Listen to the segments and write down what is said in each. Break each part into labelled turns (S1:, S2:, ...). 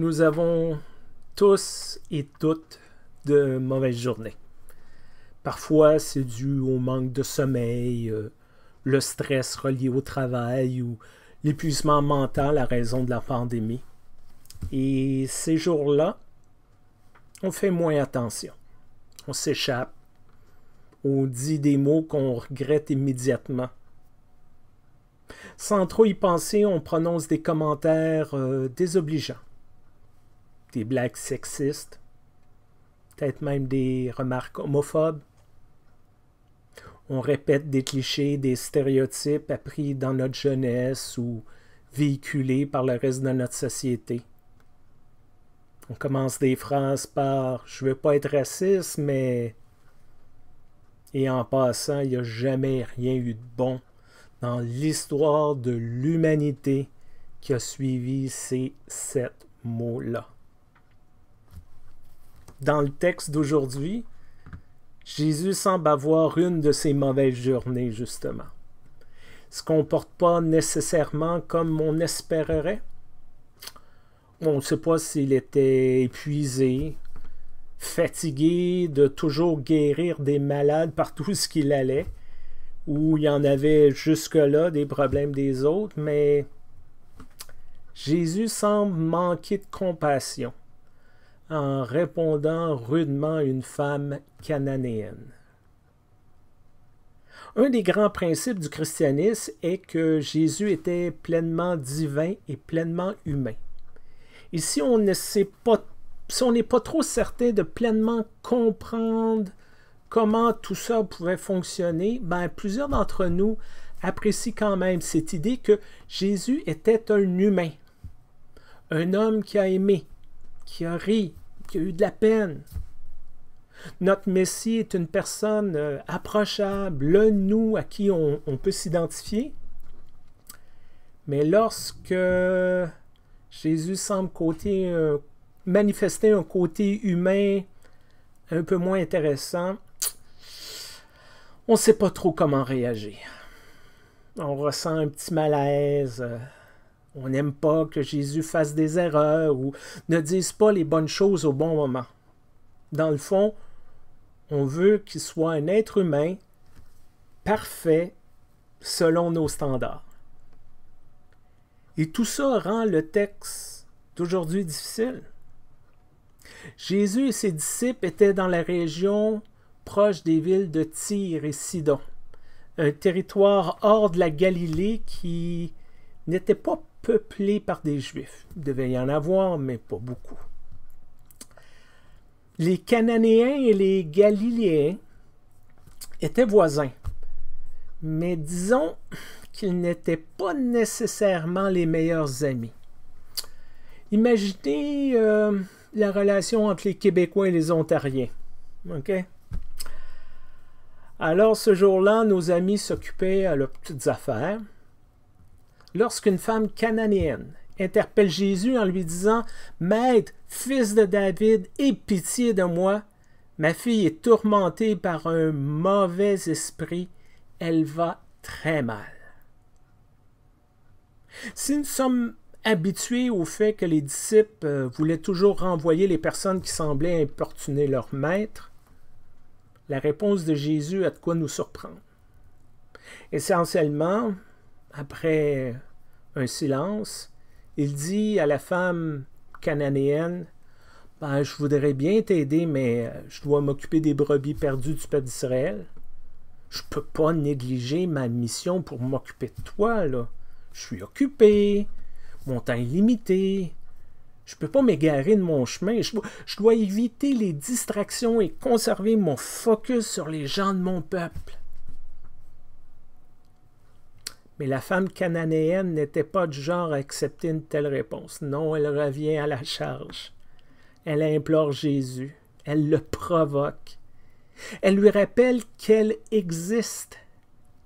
S1: Nous avons tous et toutes de mauvaises journées. Parfois, c'est dû au manque de sommeil, euh, le stress relié au travail ou l'épuisement mental à raison de la pandémie. Et ces jours-là, on fait moins attention. On s'échappe. On dit des mots qu'on regrette immédiatement. Sans trop y penser, on prononce des commentaires euh, désobligeants des blagues sexistes, peut-être même des remarques homophobes. On répète des clichés, des stéréotypes appris dans notre jeunesse ou véhiculés par le reste de notre société. On commence des phrases par Je ne veux pas être raciste, mais. Et en passant, il n'y a jamais rien eu de bon dans l'histoire de l'humanité qui a suivi ces sept mots-là dans le texte d'aujourd'hui, Jésus semble avoir une de ses mauvaises journées, justement. Ce se comporte pas nécessairement comme on espérerait. On ne sait pas s'il était épuisé, fatigué de toujours guérir des malades partout ce qu'il allait, ou il y en avait jusque-là des problèmes des autres, mais Jésus semble manquer de compassion en répondant rudement une femme cananéenne. Un des grands principes du christianisme est que Jésus était pleinement divin et pleinement humain. Et on pas, si on n'est pas trop certain de pleinement comprendre comment tout ça pouvait fonctionner, ben, plusieurs d'entre nous apprécient quand même cette idée que Jésus était un humain, un homme qui a aimé, qui a ri, qui a eu de la peine. Notre Messie est une personne euh, approchable, le nous à qui on, peut s'identifier. Mais lorsque Jésus semble côté, euh, manifester un côté humain un peu moins intéressant, on ne sait pas trop comment réagir. On ressent un petit malaise. Euh, on n'aime pas que Jésus fasse des erreurs ou ne dise pas les bonnes choses au bon moment. Dans le fond, on veut qu'il soit un être humain parfait selon nos standards. Et tout ça rend le texte d'aujourd'hui difficile. Jésus et ses disciples étaient dans la région proche des villes de Tyr et Sidon, un territoire hors de la Galilée qui n'était pas peuplé par des Juifs. Il devait y en avoir, mais pas beaucoup. Les Cananéens et les Galiléens étaient voisins, mais disons qu'ils n'étaient pas nécessairement les meilleurs amis. Imaginez euh, la relation entre les Québécois et les Ontariens. OK? Alors, ce jour-là, nos amis s'occupaient à leurs petites affaires lorsqu'une femme cananéenne interpelle Jésus en lui disant Maître, fils de David, aie pitié de moi. Ma fille est tourmentée par un mauvais esprit. Elle va très mal. Si nous sommes habitués au fait que les disciples euh, voulaient toujours renvoyer les personnes qui semblaient importuner leur maître, la réponse de Jésus a de quoi nous surprendre. Essentiellement, après un silence, il dit à la femme cananéenne ben, Je voudrais bien t'aider, mais je dois m'occuper des brebis perdues du peuple d'Israël. Je peux pas négliger ma mission pour m'occuper de toi, Je suis occupé, mon temps est limité. Je peux pas m'égarer de mon chemin. je dois éviter les distractions et conserver mon focus sur les gens de mon peuple. Mais la femme cananéenne n'était pas du genre à accepter une telle réponse. Non, elle revient à la charge. Elle implore Jésus. Elle le provoque. Elle lui rappelle qu'elle existe,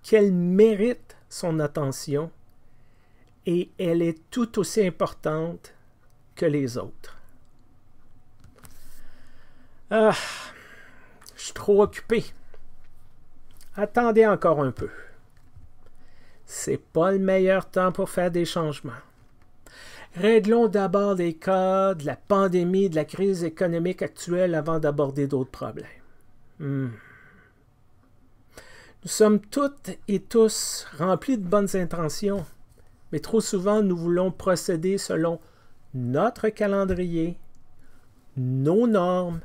S1: qu'elle mérite son attention et elle est tout aussi importante que les autres. Ah, je suis trop occupé. Attendez encore un peu c'est pas le meilleur temps pour faire des changements. Réglons d'abord les cas de la pandémie, de la crise économique actuelle avant d'aborder d'autres problèmes. Hmm. Nous sommes toutes et tous remplis de bonnes intentions, mais trop souvent nous voulons procéder selon notre calendrier, nos normes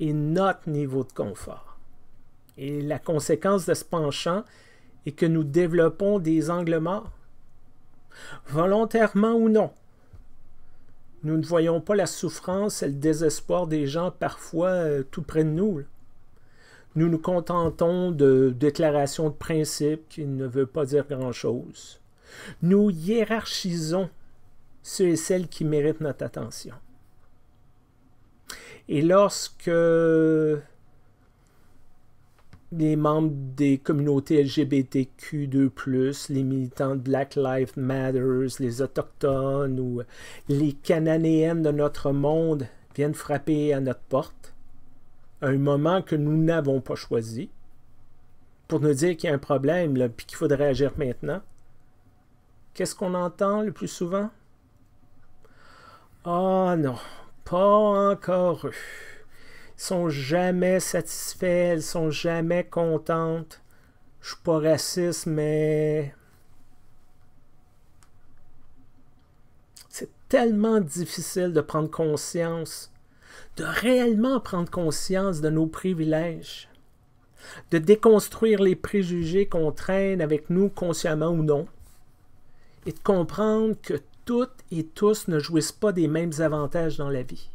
S1: et notre niveau de confort. Et la conséquence de ce penchant, et que nous développons des angles morts. Volontairement ou non, nous ne voyons pas la souffrance et le désespoir des gens parfois euh, tout près de nous. Nous nous contentons de déclarations de principe qui ne veulent pas dire grand-chose. Nous hiérarchisons ceux et celles qui méritent notre attention. Et lorsque les membres des communautés LGBTQ2+, les militants de Black Lives Matter, les Autochtones ou euh, les Cananéennes de notre monde viennent frapper à notre porte, à un moment que nous n'avons pas choisi, pour nous dire qu'il y a un problème et qu'il faudrait agir maintenant, qu'est-ce qu'on entend le plus souvent? Ah oh non, pas encore eux sont jamais satisfaits, elles sont jamais contentes. Je suis pas raciste, mais c'est tellement difficile de prendre conscience, de réellement prendre conscience de nos privilèges, de déconstruire les préjugés qu'on traîne avec nous consciemment ou non, et de comprendre que toutes et tous ne jouissent pas des mêmes avantages dans la vie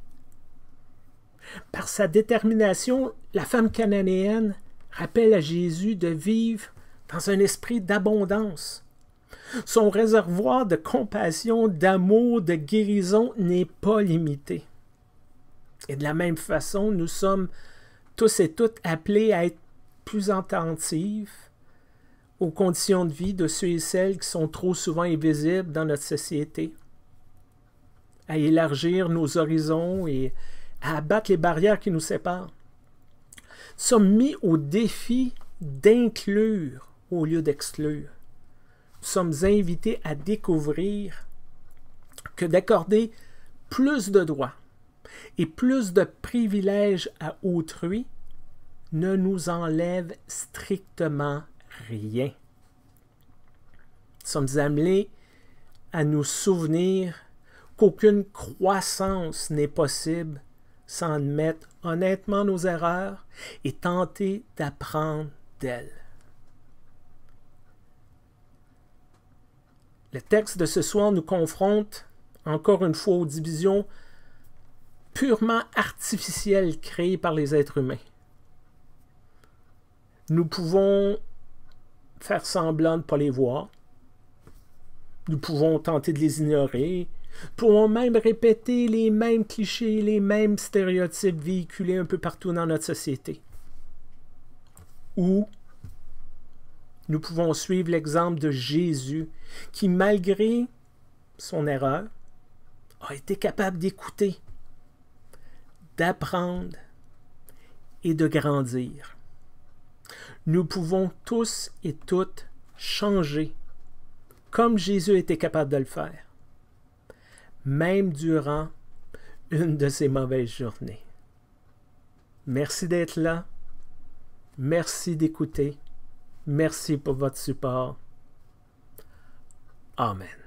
S1: sa détermination, la femme cananéenne rappelle à Jésus de vivre dans un esprit d'abondance. Son réservoir de compassion, d'amour, de guérison n'est pas limité. Et de la même façon, nous sommes tous et toutes appelés à être plus attentifs aux conditions de vie de ceux et celles qui sont trop souvent invisibles dans notre société, à élargir nos horizons et à abattre les barrières qui nous séparent. Nous sommes mis au défi d'inclure au lieu d'exclure. Nous sommes invités à découvrir que d'accorder plus de droits et plus de privilèges à autrui ne nous enlève strictement rien. Nous sommes amenés à nous souvenir qu'aucune croissance n'est possible sans admettre honnêtement nos erreurs et tenter d'apprendre d'elles. Le texte de ce soir nous confronte encore une fois aux divisions purement artificielles créées par les êtres humains. Nous pouvons faire semblant de ne pas les voir. Nous pouvons tenter de les ignorer, pourront même répéter les mêmes clichés, les mêmes stéréotypes véhiculés un peu partout dans notre société. Ou nous pouvons suivre l'exemple de Jésus, qui, malgré son erreur, a été capable d'écouter, d'apprendre et de grandir. Nous pouvons tous et toutes changer, comme Jésus était capable de le faire même durant une de ces mauvaises journées. Merci d'être là. Merci d'écouter. Merci pour votre support. Amen.